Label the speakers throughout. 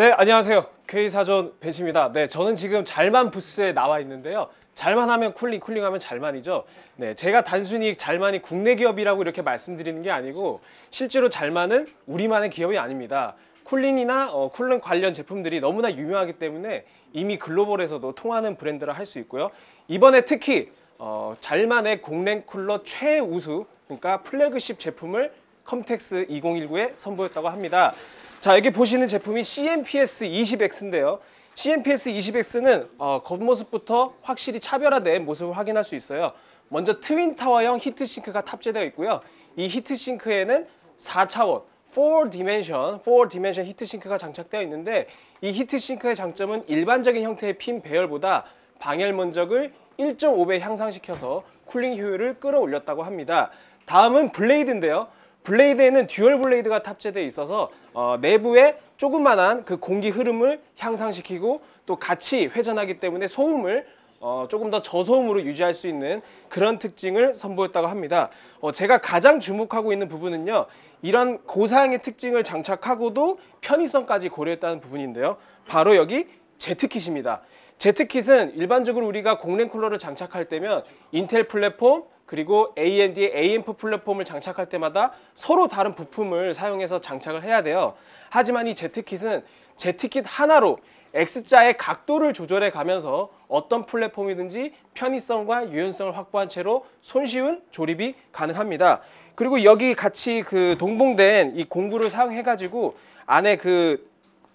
Speaker 1: 네 안녕하세요 K사전 배치입니다 네 저는 지금 잘만 부스에 나와 있는데요 잘만 하면 쿨링 쿨링 하면 잘만이죠 네 제가 단순히 잘만이 국내 기업이라고 이렇게 말씀드리는 게 아니고 실제로 잘만은 우리만의 기업이 아닙니다 쿨링이나 어, 쿨링 관련 제품들이 너무나 유명하기 때문에 이미 글로벌에서도 통하는 브랜드라 할 수 있고요 이번에 특히 어, 잘만의 공랭 쿨러 최우수 그러니까 플래그십 제품을 컴텍스 2019에 선보였다고 합니다. 자, 여기 보시는 제품이 CMPS 20X인데요. CMPS 20X는 어, 겉모습부터 확실히 차별화된 모습을 확인할 수 있어요. 먼저 트윈타워형 히트싱크가 탑재되어 있고요. 이 히트싱크에는 4차원, 4디멘션, 4디멘션 히트싱크가 장착되어 있는데 이 히트싱크의 장점은 일반적인 형태의 핀 배열보다 방열 면적을 1.5배 향상시켜서 쿨링 효율을 끌어올렸다고 합니다. 다음은 블레이드인데요. 블레이드에는 듀얼 블레이드가 탑재되어 있어서 어, 내부에 조그만한 그 공기 흐름을 향상시키고 또 같이 회전하기 때문에 소음을 어, 조금 더 저소음으로 유지할 수 있는 그런 특징을 선보였다고 합니다. 어, 제가 가장 주목하고 있는 부분은요. 이런 고사양의 특징을 장착하고도 편의성까지 고려했다는 부분인데요. 바로 여기 제트킷입니다. 제트킷은 일반적으로 우리가 공랭 쿨러를 장착할 때면 인텔 플랫폼, 그리고 AMD의 AMP 플랫폼을 장착할 때마다 서로 다른 부품을 사용해서 장착을 해야 돼요. 하지만 이 z 킷은 z 킷 하나로 X자의 각도를 조절해 가면서 어떤 플랫폼이든지 편의성과 유연성을 확보한 채로 손쉬운 조립이 가능합니다. 그리고 여기 같이 그 동봉된 이 공구를 사용해 가지고 안에 그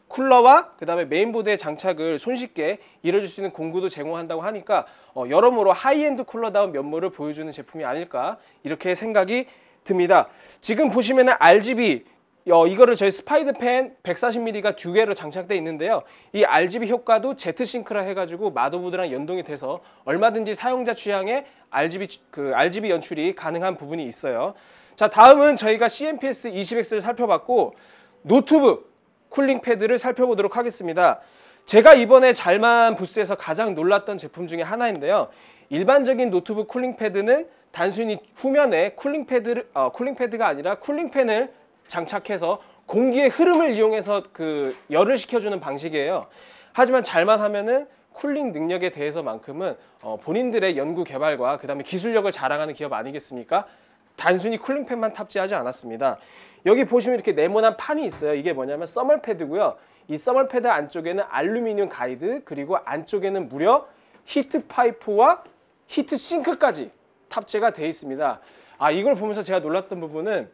Speaker 1: 쿨러와 그 다음에 메인보드의 장착을 손쉽게 이뤄줄 수 있는 공구도 제공한다고 하니까 어, 여러모로 하이엔드 쿨러다운 면모를 보여주는 제품이 아닐까 이렇게 생각이 듭니다. 지금 보시면은 RGB 어, 이거를 저희 스파이드펜 140mm가 두 개로 장착되어 있는데요. 이 RGB 효과도 Z싱크라 해가지고 마더보드랑 연동이 돼서 얼마든지 사용자 취향에 RGB, 그 RGB 연출이 가능한 부분이 있어요. 자 다음은 저희가 CMPS 20X를 살펴봤고 노트북 쿨링 패드를 살펴보도록 하겠습니다. 제가 이번에 잘만 부스에서 가장 놀랐던 제품 중에 하나인데요. 일반적인 노트북 쿨링 패드는 단순히 후면에 쿨링 패드를 어, 쿨링 패드가 아니라 쿨링 팬을 장착해서 공기의 흐름을 이용해서 그 열을 식혀주는 방식이에요. 하지만 잘만 하면은 쿨링 능력에 대해서만큼은 어, 본인들의 연구 개발과 그 다음에 기술력을 자랑하는 기업 아니겠습니까? 단순히 쿨링팬만 탑재하지 않았습니다. 여기 보시면 이렇게 네모난 판이 있어요. 이게 뭐냐면 써멀 패드고요. 이 써멀 패드 안쪽에는 알루미늄 가이드 그리고 안쪽에는 무려 히트 파이프와 히트 싱크까지 탑재가 되어 있습니다. 아 이걸 보면서 제가 놀랐던 부분은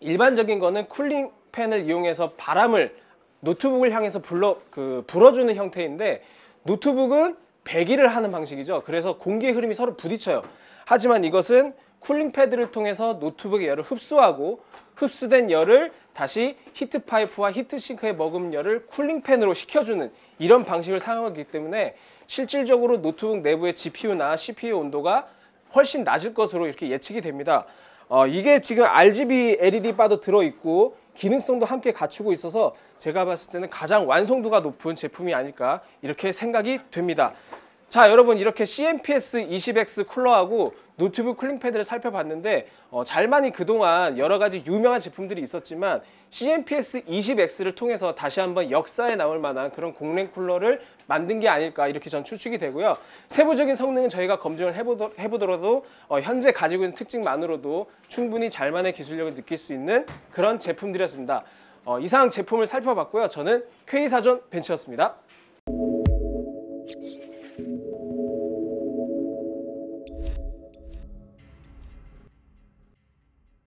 Speaker 1: 일반적인 거는 쿨링 팬을 이용해서 바람을 노트북을 향해서 불러 그 불어주는 형태인데 노트북은 배기를 하는 방식이죠. 그래서 공기의 흐름이 서로 부딪혀요. 하지만 이것은 쿨링 패드를 통해서 노트북의 열을 흡수하고 흡수된 열을 다시 히트 파이프와 히트 싱크에 머금은 열을 쿨링 팬으로 식혀주는 이런 방식을 사용하기 때문에 실질적으로 노트북 내부의 GPU나 CPU 온도가 훨씬 낮을 것으로 이렇게 예측이 됩니다. 어, 이게 지금 RGB LED 바도 들어있고 기능성도 함께 갖추고 있어서 제가 봤을 때는 가장 완성도가 높은 제품이 아닐까 이렇게 생각이 됩니다. 자 여러분 이렇게 CMPS 20X 쿨러하고 노트북 쿨링패드를 살펴봤는데 어, 잘만이 그동안 여러가지 유명한 제품들이 있었지만 CMPS 20X를 통해서 다시 한번 역사에 나올 만한 그런 공랭 쿨러를 만든 게 아닐까 이렇게 전 추측이 되고요 세부적인 성능은 저희가 검증을 해보도, 해보더라도 어, 현재 가지고 있는 특징만으로도 충분히 잘만의 기술력을 느낄 수 있는 그런 제품들이었습니다 어, 이상 제품을 살펴봤고요 저는 k 사존벤츠였습니다